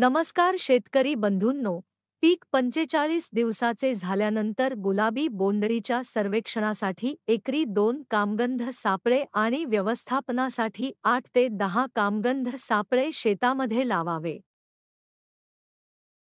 नमस्कार शेतकरी बंधूंनो पीक पंचेचाळीस दिवसाचे झाल्यानंतर गुलाबी बोंडळीच्या सर्वेक्षणासाठी एकरी दोन कामगंध सापळे आणि व्यवस्थापनासाठी आठ ते दहा कामगंध सापळे शेतामध्ये लावावे